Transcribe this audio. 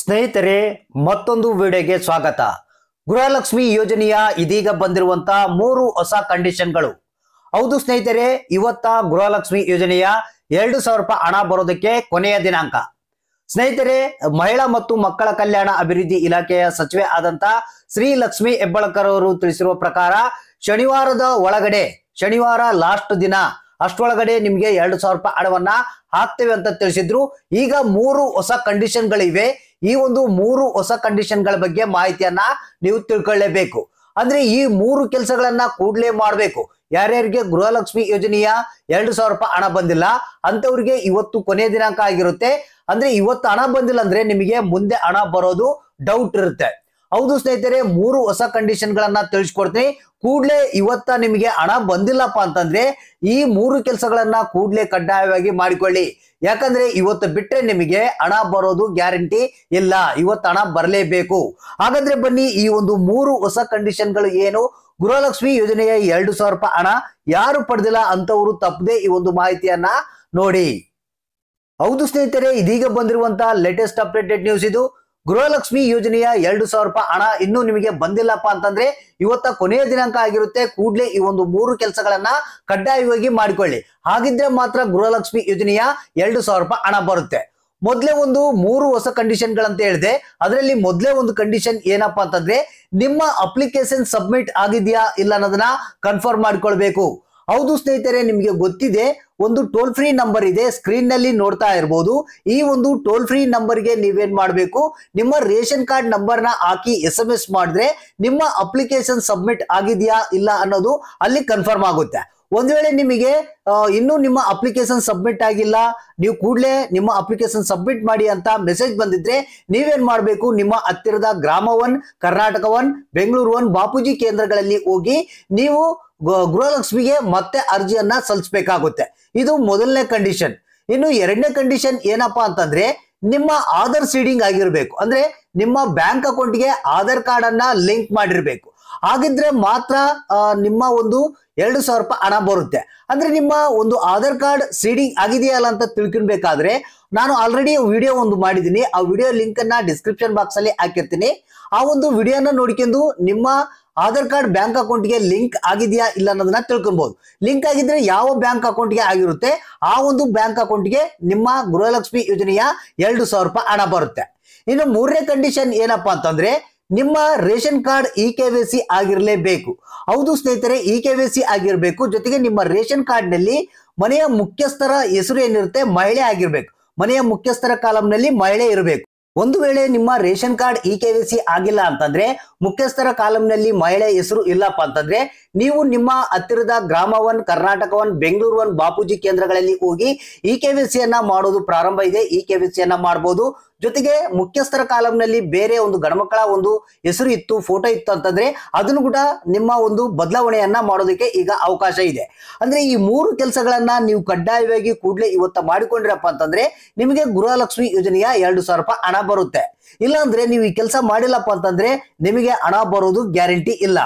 ಸ್ನೇಹಿತರೆ ಮತ್ತೊಂದು ವಿಡಿಯೋಗೆ ಸ್ವಾಗತ ಗೃಹಲಕ್ಷ್ಮಿ ಯೋಜನೆಯ ಇದೀಗ ಬಂದಿರುವಂತ ಮೂರು ಹೊಸ ಕಂಡೀಷನ್ಗಳು ಹೌದು ಸ್ನೇಹಿತರೆ ಇವತ್ತ ಗೃಹಲಕ್ಷ್ಮಿ ಯೋಜನೆಯ ಎರಡು ಸಾವಿರ ರೂಪಾಯಿ ಹಣ ಬರೋದಕ್ಕೆ ಕೊನೆಯ ದಿನಾಂಕ ಸ್ನೇಹಿತರೆ ಮಹಿಳಾ ಮತ್ತು ಮಕ್ಕಳ ಕಲ್ಯಾಣ ಅಭಿವೃದ್ಧಿ ಇಲಾಖೆಯ ಸಚಿವೆ ಆದಂತ ಶ್ರೀ ಲಕ್ಷ್ಮಿ ಹೆಬ್ಬಳಕರ್ ಅವರು ತಿಳಿಸಿರುವ ಪ್ರಕಾರ ಶನಿವಾರದ ಒಳಗಡೆ ಶನಿವಾರ ಲಾಸ್ಟ್ ದಿನ ಅಷ್ಟೊಳಗಡೆ ನಿಮಗೆ ಎರಡು ಸಾವಿರ ರೂಪಾಯಿ ಹಣವನ್ನ ಹಾಕ್ತೇವೆ ಅಂತ ತಿಳಿಸಿದ್ರು ಈಗ ಮೂರು ಹೊಸ ಕಂಡೀಷನ್ಗಳಿವೆ ಈ ಒಂದು ಮೂರು ಹೊಸ ಕಂಡೀಷನ್ಗಳ ಬಗ್ಗೆ ಮಾಹಿತಿಯನ್ನ ನೀವು ತಿಳ್ಕೊಳ್ಳೇಬೇಕು ಅಂದ್ರೆ ಈ ಮೂರು ಕೆಲಸಗಳನ್ನ ಕೂಡಲೇ ಮಾಡಬೇಕು ಯಾರ್ಯಾರಿಗೆ ಗೃಹಲಕ್ಷ್ಮಿ ಯೋಜನೆಯ ಎರಡು ಸಾವಿರ ರೂಪಾಯಿ ಹಣ ಬಂದಿಲ್ಲ ಅಂತವ್ರಿಗೆ ಇವತ್ತು ಕೊನೆ ದಿನಾಂಕ ಆಗಿರುತ್ತೆ ಅಂದ್ರೆ ಇವತ್ತು ಹಣ ಬಂದಿಲ್ಲ ಅಂದ್ರೆ ನಿಮಗೆ ಮುಂದೆ ಹಣ ಬರೋದು ಡೌಟ್ ಇರುತ್ತೆ ಹೌದು ಸ್ನೇಹಿತರೆ ಮೂರು ಹೊಸ ಕಂಡೀಷನ್ ಗಳನ್ನ ತಿಳಿಸ್ಕೊಡ್ತೀನಿ ಕೂಡ್ಲೆ ಇವತ್ತ ನಿಮಗೆ ಹಣ ಬಂದಿಲ್ಲಪ್ಪ ಅಂತಂದ್ರೆ ಈ ಮೂರು ಕೆಲಸಗಳನ್ನ ಕೂಡ್ಲೆ ಕಡ್ಡಾಯವಾಗಿ ಮಾಡಿಕೊಳ್ಳಿ ಯಾಕಂದ್ರೆ ಇವತ್ತು ಬಿಟ್ರೆ ನಿಮಗೆ ಹಣ ಬರೋದು ಗ್ಯಾರಂಟಿ ಇಲ್ಲ ಇವತ್ತು ಹಣ ಬರಲೇಬೇಕು ಹಾಗಾದ್ರೆ ಬನ್ನಿ ಈ ಒಂದು ಮೂರು ಹೊಸ ಕಂಡೀಷನ್ಗಳು ಏನು ಗೃಹಲಕ್ಷ್ಮಿ ಯೋಜನೆಯ ಎರಡು ಸಾವಿರ ರೂಪಾಯಿ ಹಣ ಯಾರು ಪಡೆದಿಲ್ಲ ಅಂತವರು ತಪ್ಪದೆ ಈ ಒಂದು ಮಾಹಿತಿಯನ್ನ ನೋಡಿ ಹೌದು ಸ್ನೇಹಿತರೆ ಇದೀಗ ಬಂದಿರುವಂತಹ ಲೇಟೆಸ್ಟ್ ಅಪ್ಡೇಟೆಡ್ ನ್ಯೂಸ್ ಇದು ಗೃಹಲಕ್ಷ್ಮಿ ಯೋಜನೆಯ ಎರಡು ಸಾವಿರ ರೂಪಾಯಿ ಹಣ ಇನ್ನೂ ನಿಮಗೆ ಬಂದಿಲ್ಲಪ್ಪ ಅಂತಂದ್ರೆ ಇವತ್ತ ಕೊನೆಯ ದಿನಾಂಕ ಆಗಿರುತ್ತೆ ಕೂಡಲೇ ಈ ಒಂದು ಮೂರು ಕೆಲಸಗಳನ್ನ ಕಡ್ಡಾಯವಾಗಿ ಮಾಡಿಕೊಳ್ಳಿ ಹಾಗಿದ್ರೆ ಮಾತ್ರ ಗೃಹಲಕ್ಷ್ಮಿ ಯೋಜನೆಯ ಎರಡು ಸಾವಿರ ರೂಪಾಯಿ ಹಣ ಬರುತ್ತೆ ಮೊದಲೇ ಒಂದು ಮೂರು ಹೊಸ ಕಂಡೀಷನ್ ಗಳಂತ ಹೇಳಿದೆ ಅದರಲ್ಲಿ ಮೊದಲೇ ಒಂದು ಕಂಡೀಷನ್ ಏನಪ್ಪಾ ಅಂತಂದ್ರೆ ನಿಮ್ಮ ಅಪ್ಲಿಕೇಶನ್ ಸಬ್ಮಿಟ್ ಆಗಿದೆಯಾ ಇಲ್ಲ ಅನ್ನೋದನ್ನ ಕನ್ಫರ್ಮ್ ಮಾಡ್ಕೊಳ್ಬೇಕು ಹೌದು ಸ್ನೇಹಿತರೆ ನಿಮಗೆ ಗೊತ್ತಿದೆ ಒಂದು ಟೋಲ್ ಫ್ರೀ ನಂಬರ್ ಇದೆ ಸ್ಕ್ರೀನ್ ನಲ್ಲಿ ನೋಡ್ತಾ ಇರಬಹುದು ಈ ಒಂದು ಟೋಲ್ ಫ್ರೀ ನಂಬರ್ ಗೆ ನೀವೇನ್ ಮಾಡಬೇಕು ನಿಮ್ಮ ರೇಷನ್ ಕಾರ್ಡ್ ನಂಬರ್ ನ ಹಾಕಿ ಎಸ್ ಎಂ ಎಸ್ ಮಾಡಿದ್ರೆ ನಿಮ್ಮ ಅಪ್ಲಿಕೇಶನ್ ಸಬ್ಮಿಟ್ ಆಗಿದೆಯಾ ಇಲ್ಲ ಅನ್ನೋದು ಅಲ್ಲಿ ಕನ್ಫರ್ಮ್ ಆಗುತ್ತೆ ಒಂದ್ ವೇಳೆ ನಿಮಗೆ ಇನ್ನೂ ನಿಮ್ಮ ಅಪ್ಲಿಕೇಶನ್ ಸಬ್ಮಿಟ್ ಆಗಿಲ್ಲ ನೀವು ಕೂಡಲೇ ನಿಮ್ಮ ಅಪ್ಲಿಕೇಶನ್ ಸಬ್ಮಿಟ್ ಮಾಡಿ ಅಂತ ಮೆಸೇಜ್ ಬಂದಿದ್ರೆ ನೀವೇನ್ ಮಾಡಬೇಕು ನಿಮ್ಮ ಹತ್ತಿರದ Grama one Karnataka one Bengaluru one Bapuji ಕೇಂದ್ರಗಳಲ್ಲಿ ಹೋಗಿ ನೀವು ಗೃಹಲಕ್ಷ್ಮಿಗೆ ಮತ್ತೆ ಅರ್ಜಿಯನ್ನ ಸಲ್ಲಿಸಬೇಕಾಗುತ್ತೆ ಇದು ಮೊದಲನೇ ಕಂಡೀಷನ್ ಇನ್ನು ಎರಡನೇ ಕಂಡೀಷನ್ ಏನಪ್ಪಾ ಅಂತಂದ್ರೆ ನಿಮ್ಮ ಆಧಾರ್ ಸೀಡಿಂಗ್ ಆಗಿರಬೇಕು ಅಂದ್ರೆ ನಿಮ್ಮ ಬ್ಯಾಂಕ್ ಅಕೌಂಟ್ಗೆ ಆಧಾರ್ ಕಾರ್ಡ್ ಅನ್ನ ಲಿಂಕ್ ಮಾಡಿರ್ಬೇಕು ಹಾಗಿದ್ರೆ ಮಾತ್ರ ನಿಮ್ಮ ಒಂದು ಎರಡು ಸಾವಿರ ರೂಪಾಯಿ ಹಣ ಬರುತ್ತೆ ಅಂದ್ರೆ ನಿಮ್ಮ ಒಂದು ಆಧಾರ್ ಕಾರ್ಡ್ ಸೀಡಿಂಗ್ ಆಗಿದೆಯಲ್ಲ ಅಂತ ತಿಳ್ಕೊಬೇಕಾದ್ರೆ ನಾನು ಆಲ್ರೆಡಿ ವಿಡಿಯೋ ಒಂದು ಮಾಡಿದ್ದೀನಿ ಆ ವಿಡಿಯೋ ಲಿಂಕ್ ಅನ್ನ ಡಿಸ್ಕ್ರಿಪ್ಷನ್ ಬಾಕ್ಸ್ ಅಲ್ಲಿ ಹಾಕಿರ್ತೀನಿ ಆ ಒಂದು ವಿಡಿಯೋನ ನೋಡ್ಕೊಂಡು ನಿಮ್ಮ ಆಧಾರ್ ಕಾರ್ಡ್ ಬ್ಯಾಂಕ್ ಅಕೌಂಟ್ಗೆ ಲಿಂಕ್ ಆಗಿದೆಯಾ ಇಲ್ಲ ಅನ್ನೋದನ್ನ ತಿಳ್ಕೊಬಹುದು ಲಿಂಕ್ ಆಗಿದ್ರೆ ಯಾವ ಬ್ಯಾಂಕ್ ಅಕೌಂಟ್ಗೆ ಆಗಿರುತ್ತೆ ಆ ಒಂದು ಬ್ಯಾಂಕ್ ಅಕೌಂಟ್ಗೆ ನಿಮ್ಮ ಗೃಹಲಕ್ಷ್ಮಿ ಯೋಜನೆಯ ಎರಡು ಸಾವಿರ ರೂಪಾಯಿ ಹಣ ಬರುತ್ತೆ ಇನ್ನು ಮೂರನೇ ಕಂಡೀಷನ್ ಏನಪ್ಪಾ ಅಂತಂದ್ರೆ ನಿಮ್ಮ ration card E K V C ಆಗಿರಲೇಬೇಕು ಹೌದು ಸ್ನೇಹಿತರೆ ಇ ಕೆ ವಿ ಸಿ ಆಗಿರಬೇಕು ಜೊತೆಗೆ ನಿಮ್ಮ ರೇಷನ್ ಕಾರ್ಡ್ನಲ್ಲಿ ಮನೆಯ ಮುಖ್ಯಸ್ಥರ ಹೆಸರು ಏನಿರುತ್ತೆ ಮಹಿಳೆ ಆಗಿರಬೇಕು ಮನೆಯ ಮುಖ್ಯಸ್ಥರ ಕಾಲಂನಲ್ಲಿ ಮಹಿಳೆ ಇರಬೇಕು ಒಂದು ವೇಳೆ ನಿಮ್ಮ ration card E K C ಆಗಿಲ್ಲ ಅಂತಂದ್ರೆ ಮುಖ್ಯಸ್ಥರ ಕಾಲಂನಲ್ಲಿ ಮಹಿಳೆ ಹೆಸರು ಇಲ್ಲಪ್ಪ ಅಂತಂದ್ರೆ ನೀವು ನಿಮ್ಮ ಹತ್ತಿರದ ಗ್ರಾಮವನ್ ಒನ್ ಬೆಂಗಳೂರು ಒನ್ ಬಾಪೂಜಿ ಕೇಂದ್ರಗಳಲ್ಲಿ ಹೋಗಿ ಇ ಕೆ ಮಾಡೋದು ಪ್ರಾರಂಭ ಇದೆ ಇ ಕೆ ಮಾಡಬಹುದು ಜೊತೆಗೆ ಮುಖ್ಯಸ್ಥರ ಕಾಲಂನಲ್ಲಿ ಬೇರೆ ಒಂದು ಗಣಮಕ್ಕಳ ಒಂದು ಹೆಸರು ಇತ್ತು ಫೋಟೋ ಇತ್ತು ಅಂತಂದ್ರೆ ಅದನ್ನು ಕೂಡ ನಿಮ್ಮ ಒಂದು ಬದಲಾವಣೆಯನ್ನ ಮಾಡೋದಕ್ಕೆ ಈಗ ಅವಕಾಶ ಇದೆ ಅಂದ್ರೆ ಈ ಮೂರು ಕೆಲಸಗಳನ್ನ ನೀವು ಕಡ್ಡಾಯವಾಗಿ ಕೂಡಲೇ ಇವತ್ತ ಮಾಡಿಕೊಂಡಿರಪ್ಪ ಅಂತಂದ್ರೆ ನಿಮಗೆ ಗೃಹಲಕ್ಷ್ಮಿ ಯೋಜನೆಯ ಎರಡು ಸಾವಿರ ರೂಪಾಯಿ ಹಣ ಬರುತ್ತೆ ಇಲ್ಲಾಂದ್ರೆ ನೀವು ಈ ಕೆಲಸ ಮಾಡಿಲ್ಲಪ್ಪ ಅಂತಂದ್ರೆ ನಿಮಗೆ ಹಣ ಬರೋದು ಗ್ಯಾರಂಟಿ ಇಲ್ಲ